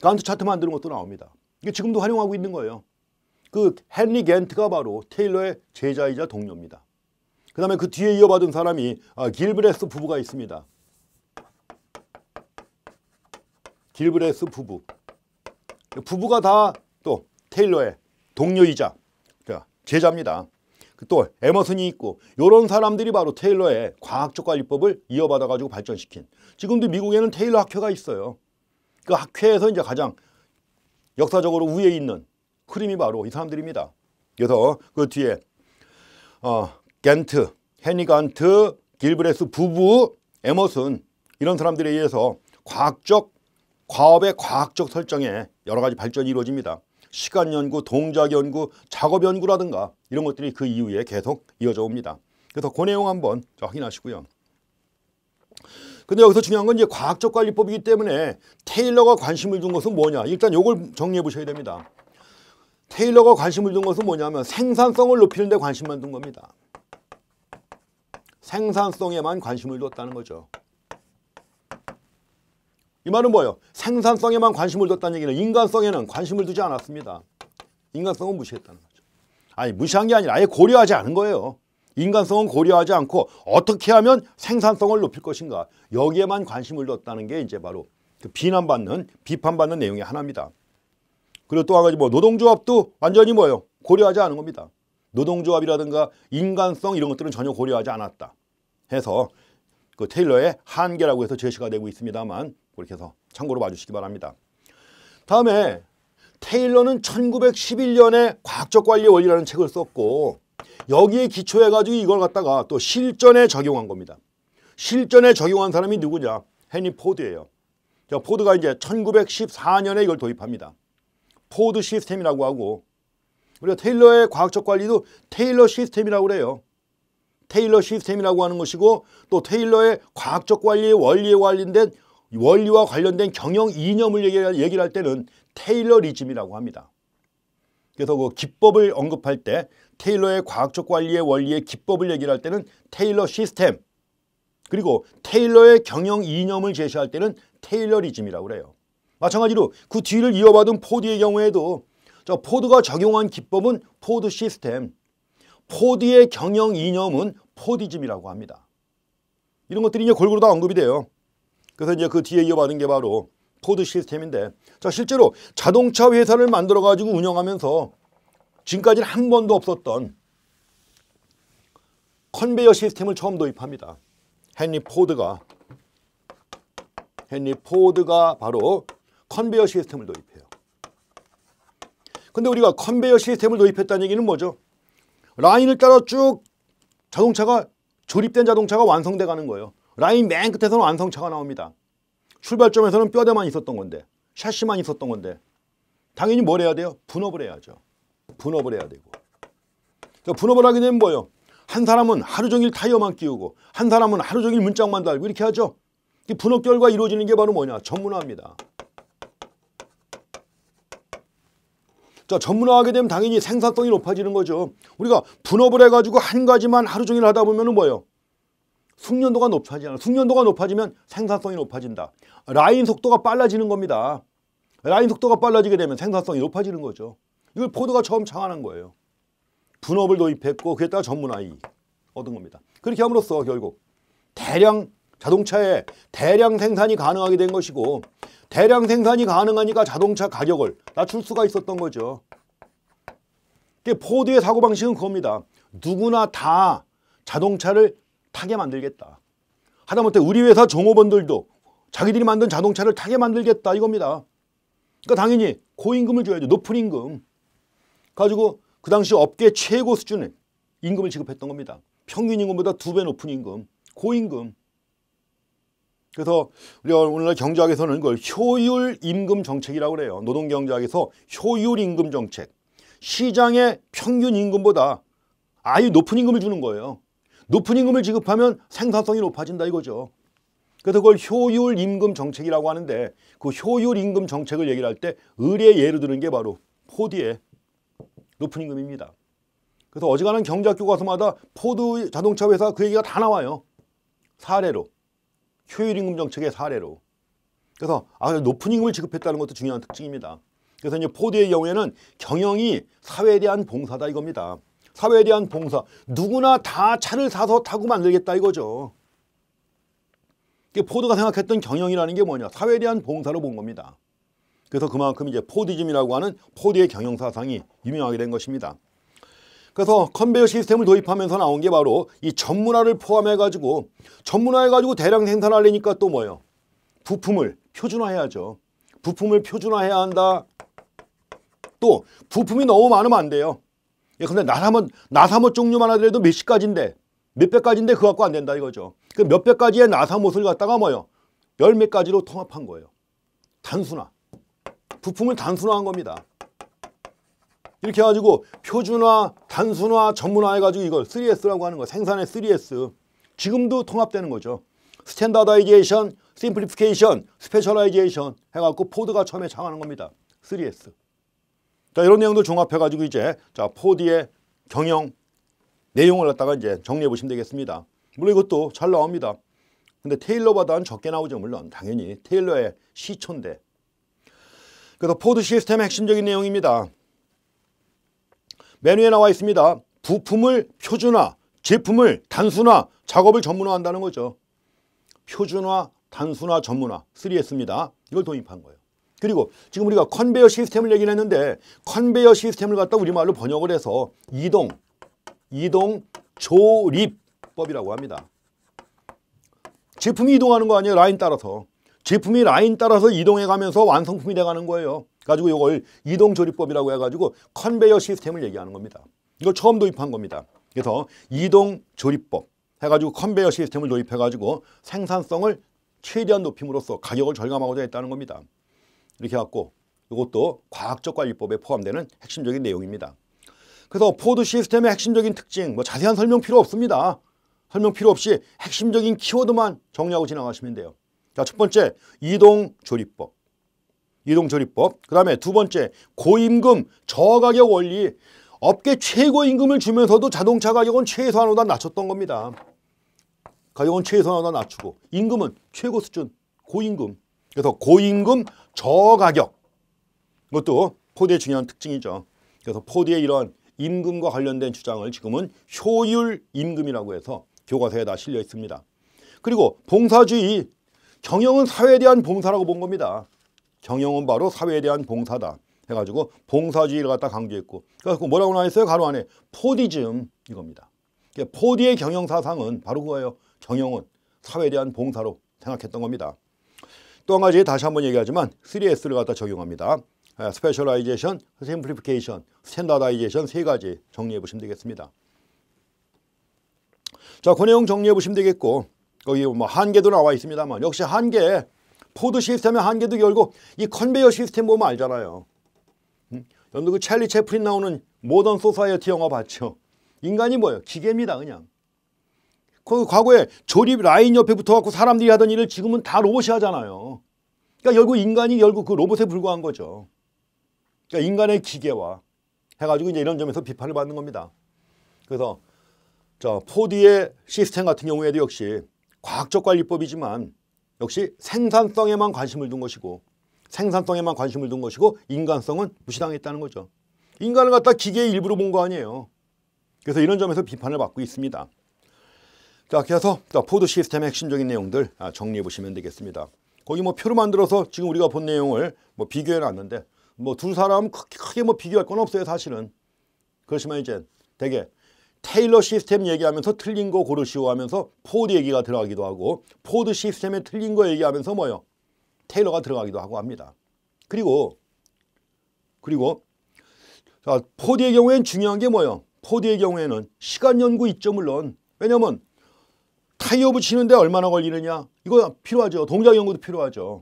간트 차트 만드는 것도 나옵니다. 이게 지금도 활용하고 있는 거예요. 그 헨리 겐트가 바로 테일러의 제자이자 동료입니다. 그 다음에 그 뒤에 이어받은 사람이 아, 길브레스 부부가 있습니다. 길브레스 부부. 부부가 다 또 테일러의 동료이자 제자입니다. 그 또 에머슨이 있고 이런 사람들이 바로 테일러의 과학적 관리법을 이어받아가지고 발전시킨 지금도 미국에는 테일러 학회가 있어요. 그 학회에서 이제 가장 역사적으로 위에 있는 흐름이 바로 이 사람들입니다. 그래서 그 뒤에 어, 겐트, 헤니간트, 길브레스 부부, 에머슨 이런 사람들에 의해서 과학적 과업의 과학적 설정에 여러 가지 발전이 이루어집니다. 시간 연구, 동작 연구, 작업 연구라든가 이런 것들이 그 이후에 계속 이어져 옵니다. 그래서 그 내용 한번 확인하시고요. 근데 여기서 중요한 건 이제 과학적 관리법이기 때문에 테일러가 관심을 둔 것은 뭐냐. 일단 이걸 정리해 보셔야 됩니다. 테일러가 관심을 둔 것은 뭐냐면 생산성을 높이는 데 관심만 둔 겁니다. 생산성에만 관심을 뒀다는 거죠. 이 말은 뭐예요? 생산성에만 관심을 뒀다는 얘기는 인간성에는 관심을 두지 않았습니다. 인간성은 무시했다는 거죠. 아니 무시한 게 아니라 아예 고려하지 않은 거예요. 인간성은 고려하지 않고 어떻게 하면 생산성을 높일 것인가 여기에만 관심을 뒀다는 게 이제 바로 그 비난받는 비판받는 내용의 하나입니다. 그리고 또 한 가지 뭐 노동조합도 완전히 뭐예요? 고려하지 않은 겁니다. 노동조합이라든가 인간성 이런 것들은 전혀 고려하지 않았다 해서 그 테일러의 한계라고 해서 제시가 되고 있습니다만 그렇게 해서 참고로 봐주시기 바랍니다. 다음에 테일러는 1911년에 과학적 관리 원리라는 책을 썼고 여기에 기초해가지고 이걸 갖다가 또 실전에 적용한 겁니다. 실전에 적용한 사람이 누구냐? 헨리 포드예요. 저 포드가 이제 1914년에 이걸 도입합니다. 포드 시스템이라고 하고 우리가 테일러의 과학적 관리도 테일러 시스템이라고 그래요. 테일러 시스템이라고 하는 것이고 또 테일러의 과학적 관리의 원리에 관련된 원리와 관련된 경영 이념을 얘기할, 얘기를 할 때는 테일러리즘이라고 합니다. 그래서 그 기법을 언급할 때 테일러의 과학적 관리의 원리의 기법을 얘기를 할 때는 테일러 시스템 그리고 테일러의 경영 이념을 제시할 때는 테일러리즘이라고 그래요. 마찬가지로 그 뒤를 이어받은 포드의 경우에도 자, 포드가 적용한 기법은 포드 시스템, 포드의 경영 이념은 포디즘이라고 합니다. 이런 것들이 이제 골고루 다 언급이 돼요. 그래서 이제 그 뒤에 이어받은 게 바로 포드 시스템인데 자 실제로 자동차 회사를 만들어 가지고 운영하면서 지금까지는 한 번도 없었던 컨베이어 시스템을 처음 도입합니다. 헨리 포드가 헨리 포드가 바로 컨베이어 시스템을 도입해요. 근데 우리가 컨베이어 시스템을 도입했다는 얘기는 뭐죠? 라인을 따라 쭉 자동차가 조립된 자동차가 완성돼 가는 거예요. 라인 맨 끝에서는 완성차가 나옵니다. 출발점에서는 뼈대만 있었던 건데 샤시만 있었던 건데 당연히 뭘 해야 돼요? 분업을 해야죠. 분업을 해야 되고 분업을 하게 되면 뭐예요? 한 사람은 하루 종일 타이어만 끼우고 한 사람은 하루 종일 문짝만 달고 이렇게 하죠. 분업 결과 이루어지는 게 바로 뭐냐? 전문화입니다. 자, 전문화하게 되면 당연히 생산성이 높아지는 거죠. 우리가 분업을 해가지고 한 가지만 하루 종일 하다 보면 은 뭐예요? 숙련도가 높아지잖아. 숙련도가 높아지면 생산성이 높아진다. 라인 속도가 빨라지는 겁니다. 라인 속도가 빨라지게 되면 생산성이 높아지는 거죠. 이걸 포드가 처음 창안한 거예요. 분업을 도입했고 그에 따라 전문아이 얻은 겁니다. 그렇게 함으로써 결국 대량 자동차의 대량 생산이 가능하게 된 것이고 대량 생산이 가능하니까 자동차 가격을 낮출 수가 있었던 거죠. 포드의 사고방식은 그겁니다. 누구나 다 자동차를 타게 만들겠다. 하다못해 우리 회사 종업원들도 자기들이 만든 자동차를 타게 만들겠다 이겁니다. 그러니까 당연히 고임금을 줘야죠. 높은 임금. 가지고 그 당시 업계 최고 수준의 임금을 지급했던 겁니다. 평균 임금보다 두 배 높은 임금. 고임금. 그래서 우리 오늘날 경제학에서는 이걸 효율 임금 정책이라고 그래요. 노동 경제학에서 효율 임금 정책. 시장의 평균 임금보다 아예 높은 임금을 주는 거예요. 높은 임금을 지급하면 생산성이 높아진다 이거죠. 그래서 그걸 효율 임금 정책이라고 하는데 그 효율 임금 정책을 얘기를 할때 을의 예를 드는 게 바로 포드의 높은 임금입니다. 그래서 어지간한 경제학교 가서마다 포드 자동차 회사 그 얘기가 다 나와요. 사례로. 효율 임금 정책의 사례로. 그래서 아 높은 임금을 지급했다는 것도 중요한 특징입니다. 그래서 이제 포드의 경우에는 경영이 사회에 대한 봉사다 이겁니다. 사회에 대한 봉사. 누구나 다 차를 사서 타고 만들겠다 이거죠. 포드가 생각했던 경영이라는 게 뭐냐. 사회에 대한 봉사로 본 겁니다. 그래서 그만큼 이제 포디즘이라고 하는 포드의 경영 사상이 유명하게 된 것입니다. 그래서 컨베이어 시스템을 도입하면서 나온 게 바로 이 전문화를 포함해 가지고 전문화해 가지고 대량 생산하려니까 또 뭐예요? 부품을 표준화해야죠. 부품을 표준화해야 한다. 또 부품이 너무 많으면 안 돼요. 예, 근데 나사모, 나사모 종류만 하더라도 몇십 가지인데, 몇백 가지인데 그거 갖고 안 된다 이거죠. 그 몇백 가지의 나사못을 갖다가 뭐요? 열몇 가지로 통합한 거예요. 단순화. 부품을 단순화한 겁니다. 이렇게 해가지고 표준화, 단순화, 전문화 해가지고 이걸 3S라고 하는 거 생산의 3S. 지금도 통합되는 거죠. 스탠다다이제이션, 심플리피케이션, 스페셜라이제이션 해갖고 포드가 처음에 창하는 겁니다. 3S. 자, 이런 내용들 종합해가지고 이제 자, 포디의 경영 내용을 갖다가 이제 정리해 보시면 되겠습니다. 물론 이것도 잘 나옵니다. 근데 테일러보다는 적게 나오죠. 물론 당연히 테일러의 시초인데. 그래서 포드 시스템 의 핵심적인 내용입니다. 메뉴에 나와 있습니다. 부품을 표준화, 제품을 단순화, 작업을 전문화한다는 거죠. 표준화, 단순화, 전문화 3S입니다. 이걸 도입한 거예요. 그리고 지금 우리가 컨베이어 시스템을 얘기를 했는데 컨베이어 시스템을 갖다 우리말로 번역을 해서 이동, 이동 조립법이라고 합니다. 제품이 이동하는 거 아니에요. 라인 따라서. 제품이 라인 따라서 이동해 가면서 완성품이 돼 가는 거예요. 가지고 이걸 이동 조립법이라고 해 가지고 컨베이어 시스템을 얘기하는 겁니다. 이걸 처음 도입한 겁니다. 그래서 이동 조립법 해 가지고 컨베이어 시스템을 도입해 가지고 생산성을 최대한 높임으로써 가격을 절감하고자 했다는 겁니다. 이렇게 해갖고 이것도 과학적 관리법에 포함되는 핵심적인 내용입니다. 그래서 포드 시스템의 핵심적인 특징, 뭐 자세한 설명 필요 없습니다. 설명 필요 없이 핵심적인 키워드만 정리하고 지나가시면 돼요. 자, 첫 번째, 이동조리법. 이동조리법. 그 다음에 두 번째, 고임금, 저가격 원리. 업계 최고 임금을 주면서도 자동차 가격은 최소한으로 낮췄던 겁니다. 가격은 최소한으로 낮추고, 임금은 최고 수준, 고임금. 그래서 고임금 저가격 이것도 포디의 중요한 특징이죠. 그래서 포디의 이런 임금과 관련된 주장을 지금은 효율 임금이라고 해서 교과서에 다 실려 있습니다. 그리고 봉사주의 경영은 사회에 대한 봉사라고 본 겁니다. 경영은 바로 사회에 대한 봉사다 해가지고 봉사주의를 갖다 강조했고 그래서 뭐라고 나와 있어요? 가로 안에 포디즘 이겁니다. 그러니까 포디의 경영 사상은 바로 그거예요. 경영은 사회에 대한 봉사로 생각했던 겁니다. 또한 가지 다시 한 번 얘기하지만 3S를 갖다 적용합니다. 아, 스페셜라이제이션, 심플리피케이션, 스탠다다이제이션 세 가지 정리해 보시면 되겠습니다. 자, 권 그 내용 정리해 보시면 되겠고 거기 뭐 한계도 나와 있습니다만 역시 한계, 포드 시스템의 한계도 결국 이 컨베이어 시스템 보면 알잖아요. 음? 여러분들 그 찰리 채플린 나오는 모던 소사이어티 영화 봤죠? 인간이 뭐예요? 기계입니다 그냥. 그 과거에 조립 라인 옆에 붙어갖고 사람들이 하던 일을 지금은 다 로봇이 하잖아요. 그러니까 결국 인간이 결국 그 로봇에 불과한 거죠. 그러니까 인간의 기계화 해가지고 이제 이런 점에서 비판을 받는 겁니다. 그래서 저포디의 시스템 같은 경우에도 역시 과학적 관리법이지만 역시 생산성에만 관심을 둔 것이고 생산성에만 관심을 둔 것이고 인간성은 무시당했다는 거죠. 인간을 갖다 기계의 일부로 본 거 아니에요. 그래서 이런 점에서 비판을 받고 있습니다. 자, 그래서 포드 시스템의 핵심적인 내용들 아, 정리해 보시면 되겠습니다. 거기 뭐 표로 만들어서 지금 우리가 본 내용을 뭐 비교해 놨는데 뭐 두 사람 크게, 뭐 비교할 건 없어요, 사실은. 그렇지만 이제 되게 테일러 시스템 얘기하면서 틀린 거 고르시오 하면서 포드 얘기가 들어가기도 하고 포드 시스템에 틀린 거 얘기하면서 뭐요? 테일러가 들어가기도 하고 합니다. 그리고 그리고 자, 포드의 경우에는 중요한 게 뭐예요? 포드의 경우에는 시간 연구 이점 물론 왜냐면 타이어 붙이는데 얼마나 걸리느냐 이거 필요하죠. 동작 연구도 필요하죠.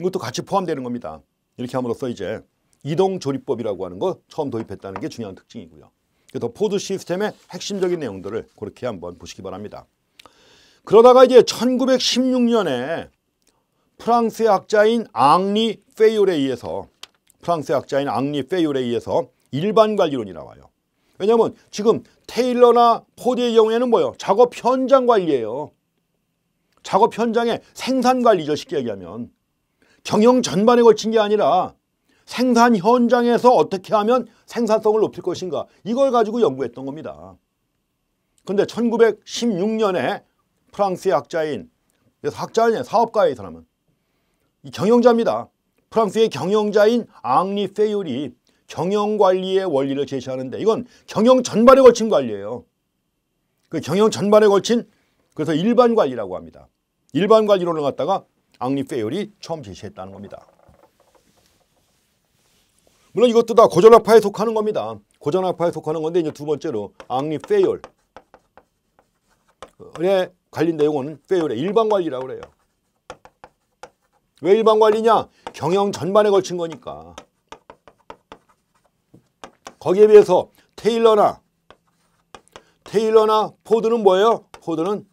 이것도 같이 포함되는 겁니다. 이렇게 함으로써 이제 이동 조립법이라고 하는 거 처음 도입했다는 게 중요한 특징이고요. 그래서 포드 시스템의 핵심적인 내용들을 그렇게 한번 보시기 바랍니다. 그러다가 이제 1916년에 프랑스의 학자인 앙리 페이올에 의해서 프랑스의 학자인 앙리 페이올에 의해서 일반관리론이 나와요. 왜냐하면 지금 테일러나 포드의 경우에는 뭐예요? 작업 현장 관리예요. 작업 현장의 생산 관리죠. 쉽게 얘기하면. 경영 전반에 걸친 게 아니라 생산 현장에서 어떻게 하면 생산성을 높일 것인가 이걸 가지고 연구했던 겁니다. 근데 1916년에 프랑스의 학자인 그래서 학자 아니에요. 사업가의 사람은 이 경영자입니다. 프랑스의 경영자인 앙리 페율이 경영관리의 원리를 제시하는데 이건 경영 전반에 걸친 관리예요. 그 경영 전반에 걸친 그래서 일반 관리라고 합니다. 일반 관리론을 갖다가 앙리 페이이 처음 제시했다는 겁니다. 물론 이것도 다 고전학파에 속하는 겁니다. 고전학파에 속하는 건데 이제 두 번째로 앙리 페이의 관련 내용은 페이의 일반 관리라고 그래요. 왜 일반 관리냐? 경영 전반에 걸친 거니까. 거기에 비해서 테일러나 테일러나 포드는 뭐예요? 포드는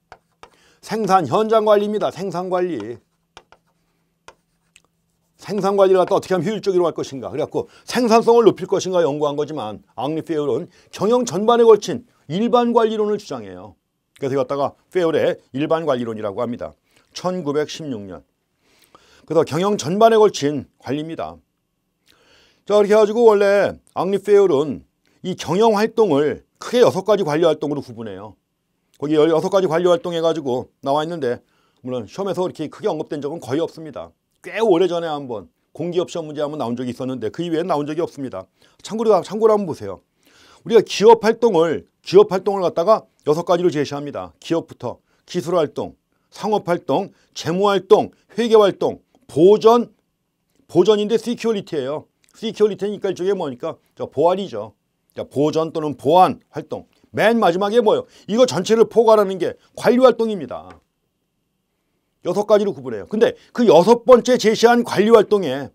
생산 현장 관리입니다. 생산 관리. 생산 관리를 갖다 어떻게 하면 효율적으로 할 것인가. 그래갖고 생산성을 높일 것인가 연구한 거지만 앙리 페어는 경영 전반에 걸친 일반 관리론을 주장해요. 그래서 이갖다가 페어의 일반 관리론이라고 합니다. 1916년. 그래서 경영 전반에 걸친 관리입니다. 자 이렇게 해가지고 원래 앙리 페율은 이 경영 활동을 크게 여섯 가지 관리 활동으로 구분해요. 거기 여섯 가지 관리 활동 해가지고 나와 있는데 물론 시험에서 이렇게 크게 언급된 적은 거의 없습니다. 꽤 오래전에 한번 공기업 시험 문제 한번 나온 적이 있었는데 그 이외엔 나온 적이 없습니다. 참고로 참고로 한번 보세요. 우리가 기업 활동을 기업 활동을 갖다가 여섯 가지로 제시합니다. 기업부터 기술 활동, 상업 활동, 재무 활동, 회계 활동, 보전 보전인데 시큐리티예요. 시큐리티니까 일종의 뭐니까 저 보안이죠. 자, 보전 또는 보안 활동. 맨 마지막에 뭐예요? 이거 전체를 포괄하는 게 관리 활동입니다. 여섯 가지로 구분해요. 근데 그 여섯 번째 제시한 관리 활동에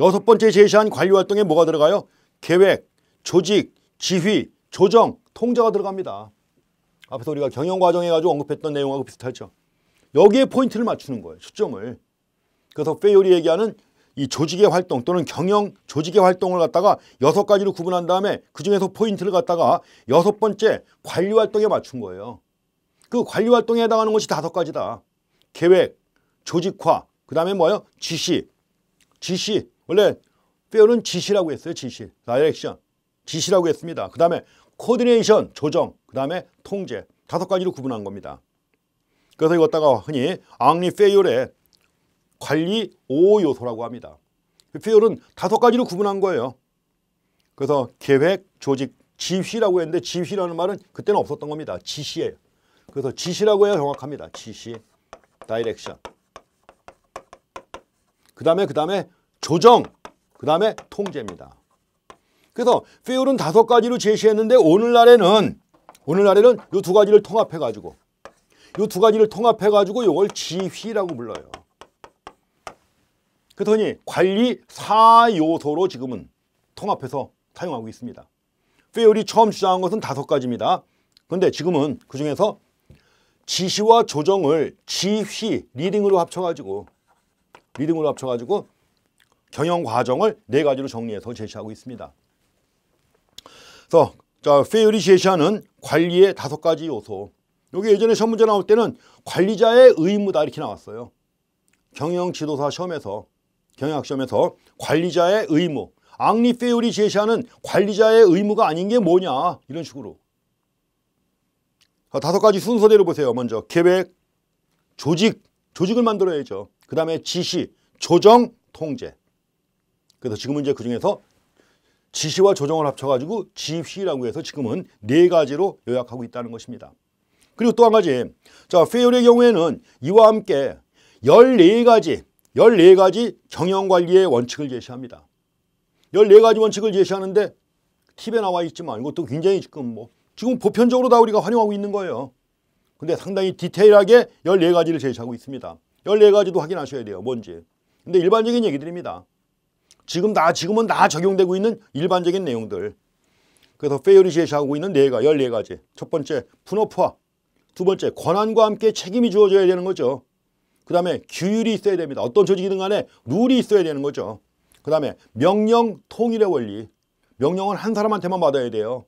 여섯 번째 제시한 관리 활동에 뭐가 들어가요? 계획, 조직, 지휘, 조정, 통제가 들어갑니다. 앞에서 우리가 경영 과정에 가지고 언급했던 내용하고 비슷하죠. 여기에 포인트를 맞추는 거예요. 초점을. 그래서 페이올이 얘기하는 이 조직의 활동 또는 경영 조직의 활동을 갖다가 여섯 가지로 구분한 다음에 그중에서 포인트를 갖다가 여섯 번째 관리 활동에 맞춘 거예요. 그 관리 활동에 해당하는 것이 다섯 가지다. 계획, 조직화, 그 다음에 뭐예요? 지시. 지시. 원래 페어는 지시라고 했어요. 지시. 다이렉션. 지시라고 했습니다. 그 다음에 코디네이션, 조정, 그 다음에 통제. 다섯 가지로 구분한 겁니다. 그래서 이것다가 흔히 앙리 페이올의 관리 5요소라고 합니다. 그 피율은 다섯 가지로 구분한 거예요. 그래서 계획, 조직, 지시라고 했는데 지시라는 말은 그때는 없었던 겁니다. 지시예요. 그래서 지시라고 해야 정확합니다. 지시, 다이렉션. 그 다음에 그 다음에 조정, 그 다음에 통제입니다. 그래서 피율은 다섯 가지로 제시했는데 오늘날에는 오늘날에는 이 두 가지를 통합해가지고 이 두 가지를 통합해가지고 이걸 지휘라고 불러요. 그러더니 관리 사요소로 지금은 통합해서 사용하고 있습니다. 페어리 처음 주장한 것은 다섯 가지입니다. 근데 지금은 그 중에서 지시와 조정을 지휘, 리딩으로 합쳐가지고 리딩으로 합쳐가지고 경영 과정을 네 가지로 정리해서 제시하고 있습니다. 그래서 자, 페어리 제시하는 관리의 다섯 가지 요소. 여기 예전에 시험 문제 나올 때는 관리자의 의무다 이렇게 나왔어요. 경영 지도사 시험에서 경영학 점에서 관리자의 의무 앙리 페율이 제시하는 관리자의 의무가 아닌 게 뭐냐 이런 식으로 다섯 가지 순서대로 보세요 먼저 계획, 조직, 조직을 만들어야죠 그 다음에 지시, 조정, 통제 그래서 지금은 이제 그 중에서 지시와 조정을 합쳐가지고 지휘라고 해서 지금은 네 가지로 요약하고 있다는 것입니다 그리고 또 한 가지 자 페율의 경우에는 이와 함께 열네가지 14가지 경영관리의 원칙을 제시합니다. 14가지 원칙을 제시하는데 팁에 나와 있지만 이것도 굉장히 지금 뭐 지금 보편적으로 다 우리가 활용하고 있는 거예요. 근데 상당히 디테일하게 14가지를 제시하고 있습니다. 14가지도 확인하셔야 돼요. 뭔지. 근데 일반적인 얘기들입니다. 지금 다 지금은 다 적용되고 있는 일반적인 내용들. 그래서 페어리 제시하고 있는 4가 14가지. 첫 번째, 분업화. 두 번째, 권한과 함께 책임이 주어져야 되는 거죠. 그 다음에 규율이 있어야 됩니다. 어떤 조직이든 간에 룰이 있어야 되는 거죠. 그 다음에 명령 통일의 원리. 명령은 한 사람한테만 받아야 돼요.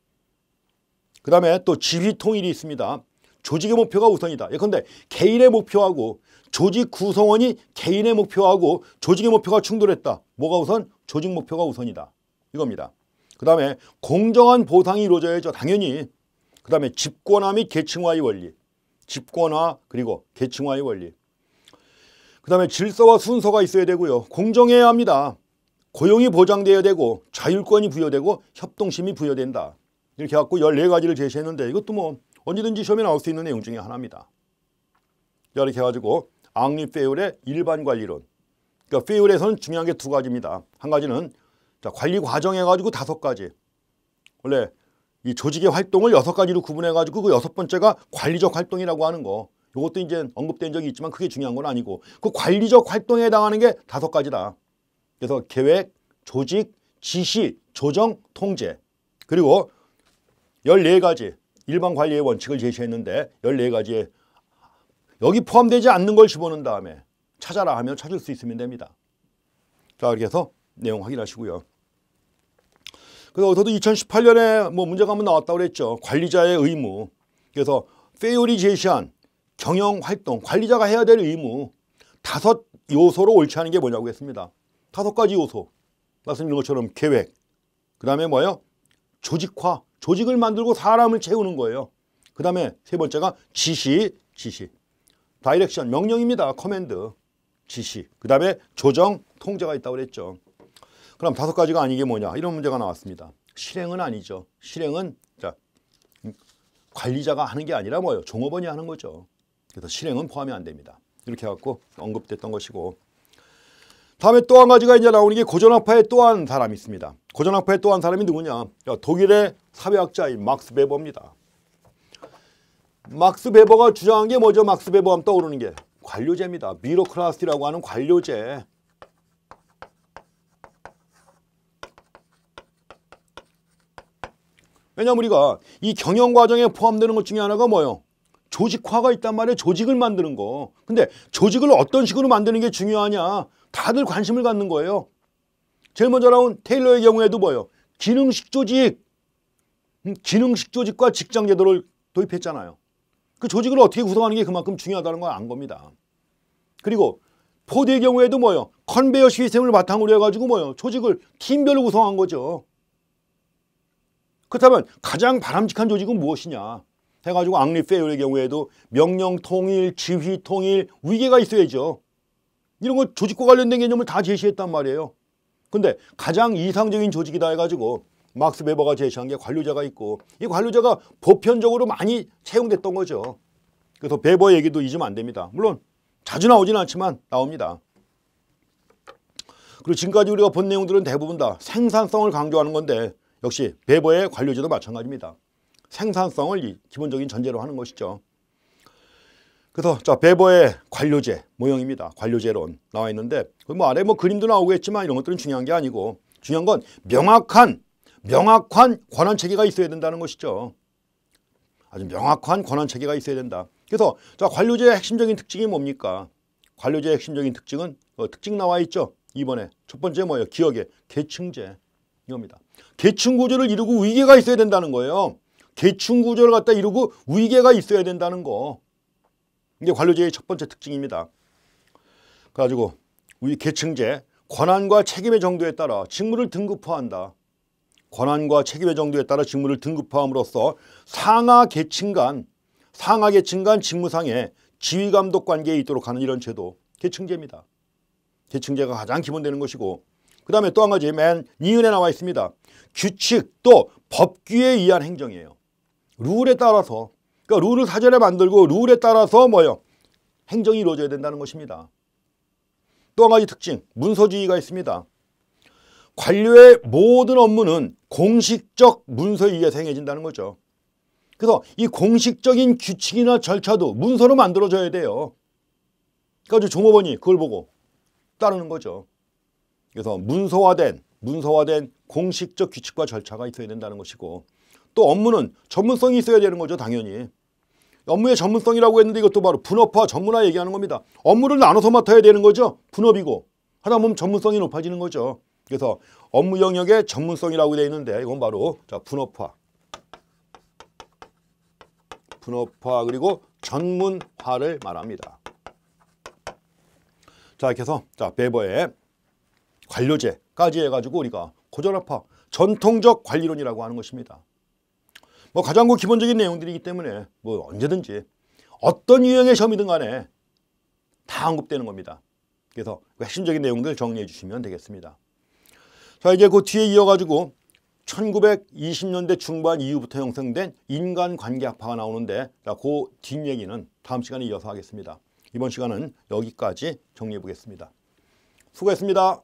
그 다음에 또 지휘 통일이 있습니다. 조직의 목표가 우선이다. 예컨대 개인의 목표하고 조직 구성원이 개인의 목표하고 조직의 목표가 충돌했다. 뭐가 우선? 조직 목표가 우선이다. 이겁니다. 그 다음에 공정한 보상이 이루어져야죠. 당연히. 그 다음에 집권화 및 계층화의 원리. 집권화 그리고 계층화의 원리. 그 다음에 질서와 순서가 있어야 되고요. 공정해야 합니다. 고용이 보장돼야 되고 자율권이 부여되고 협동심이 부여된다. 이렇게 갖고 14가지를 제시했는데 이것도 뭐 언제든지 시험에 나올 수 있는 내용 중에 하나입니다. 이렇게 해가지고 앙리 페율의 일반관리론 그러니까 페율에서는 중요한 게 두 가지입니다. 한 가지는 자, 관리 과정해 가지고 다섯 가지. 원래 이 조직의 활동을 여섯 가지로 구분해 가지고 그 여섯 번째가 관리적 활동이라고 하는 거. 이것도 이제 언급된 적이 있지만 그게 중요한 건 아니고 그 관리적 활동에 해당하는 게 다섯 가지다. 그래서 계획, 조직, 지시, 조정, 통제 그리고 1 4 가지 일반 관리의 원칙을 제시했는데 1 4가지 여기 포함되지 않는 걸 집어넣은 다음에 찾아라 하면 찾을 수 있으면 됩니다. 자 이렇게 해서 내용 확인하시고요. 그래서 저도 2018년에 뭐 문제가 한번 나왔다고 그랬죠. 관리자의 의무. 그래서 페이올리 제시한 경영 활동, 관리자가 해야 될 의무 다섯 요소로 옳지 않은 게 뭐냐고 했습니다. 다섯 가지 요소. 말씀드린 것처럼 계획. 그 다음에 뭐예요? 조직화. 조직을 만들고 사람을 채우는 거예요. 그 다음에 세 번째가 지시, 지시. 다이렉션, 명령입니다. 커맨드, 지시. 그 다음에 조정, 통제가 있다고 그랬죠. 그럼 다섯 가지가 아니게 뭐냐? 이런 문제가 나왔습니다. 실행은 아니죠. 실행은 자 관리자가 하는 게 아니라 뭐예요? 종업원이 하는 거죠. 그래서 실행은 포함이 안 됩니다. 이렇게 해갖고 언급됐던 것이고 다음에 또 한 가지가 이제 나오는 게 고전학파의 또 한 사람이 있습니다. 고전학파의 또 한 사람이 누구냐? 독일의 사회학자인 막스 베버입니다. 막스 베버가 주장한 게 뭐죠? 막스 베버 하면 떠오르는 게 관료제입니다. 미로크라스티라고 하는 관료제. 왜냐면 우리가 이 경영 과정에 포함되는 것 중에 하나가 뭐예요? 조직화가 있단 말이에요. 조직을 만드는 거. 근데 조직을 어떤 식으로 만드는 게 중요하냐. 다들 관심을 갖는 거예요. 제일 먼저 나온 테일러의 경우에도 뭐예요? 기능식 조직. 음, 기능식 조직과 직장 제도를 도입했잖아요. 그 조직을 어떻게 구성하는 게 그만큼 중요하다는 걸 안 겁니다. 그리고 포드의 경우에도 뭐예요? 컨베이어 시스템을 바탕으로 해가지고 뭐예요? 조직을 팀별로 구성한 거죠. 그렇다면 가장 바람직한 조직은 무엇이냐? 해가지고 앙리 페어의 경우에도 명령 통일, 지휘 통일, 위계가 있어야죠. 이런 거 조직과 관련된 개념을 다 제시했단 말이에요. 근데 가장 이상적인 조직이다 해가지고 막스 베버가 제시한 게 관료자가 있고 이 관료자가 보편적으로 많이 채용됐던 거죠. 그래서 베버 얘기도 잊으면 안 됩니다. 물론 자주 나오진 않지만 나옵니다. 그리고 지금까지 우리가 본 내용들은 대부분 다 생산성을 강조하는 건데 역시 베버의 관료제도 마찬가지입니다. 생산성을 기본적인 전제로 하는 것이죠. 그래서 자 베버의 관료제 모형입니다. 관료제론 나와 있는데 그 뭐 아래 뭐 그림도 나오겠지만 이런 것들은 중요한 게 아니고 중요한 건 명확한 명확한 권한 체계가 있어야 된다는 것이죠. 아주 명확한 권한 체계가 있어야 된다. 그래서 자 관료제의 핵심적인 특징이 뭡니까? 관료제의 핵심적인 특징은 어, 특징 나와 있죠. 이번에 첫 번째 뭐예요? 기억에 계층제 이겁니다. 계층 구조를 이루고 위계가 있어야 된다는 거예요. 계층 구조를 갖다 이루고 위계가 있어야 된다는 거. 이게 관료제의 첫 번째 특징입니다. 그래가지고 우리 계층제, 권한과 책임의 정도에 따라 직무를 등급화한다. 권한과 책임의 정도에 따라 직무를 등급화함으로써 상하 계층 간, 상하 계층 간 직무상의 지휘감독 관계에 있도록 하는 이런 제도, 계층제입니다. 계층제가 가장 기본되는 것이고 그 다음에 또 한 가지 맨 니은에 나와 있습니다. 규칙 또 법규에 의한 행정이에요. 룰에 따라서 그러니까 룰을 사전에 만들고 룰에 따라서 뭐요 행정이 이루어져야 된다는 것입니다. 또 한 가지 특징 문서주의가 있습니다. 관료의 모든 업무는 공식적 문서에 의해서 행해진다는 거죠. 그래서 이 공식적인 규칙이나 절차도 문서로 만들어져야 돼요. 그래서 그러니까 종업원이 그걸 보고 따르는 거죠. 그래서 문서화된 문서화된 공식적 규칙과 절차가 있어야 된다는 것이고 또 업무는 전문성이 있어야 되는 거죠 당연히. 업무의 전문성이라고 했는데 이것도 바로 분업화 전문화 얘기하는 겁니다. 업무를 나눠서 맡아야 되는 거죠. 분업이고 하다 보면 전문성이 높아지는 거죠. 그래서 업무 영역의 전문성이라고 되어 있는데 이건 바로 자 분업화 분업화 그리고 전문화를 말합니다. 자 이렇게 해서 자 베버의 관료제까지 해가지고 우리가 고전화파 전통적 관리론이라고 하는 것입니다. 뭐 가장 그 기본적인 내용들이기 때문에 뭐 언제든지 어떤 유형의 시험이든 간에 다 언급되는 겁니다. 그래서 그 핵심적인 내용들 정리해 주시면 되겠습니다. 자 이제 그 뒤에 이어가지고 1920년대 중반 이후부터 형성된 인간관계학파가 나오는데 그 뒷얘기는 다음 시간에 이어서 하겠습니다. 이번 시간은 여기까지 정리해 보겠습니다. 수고했습니다.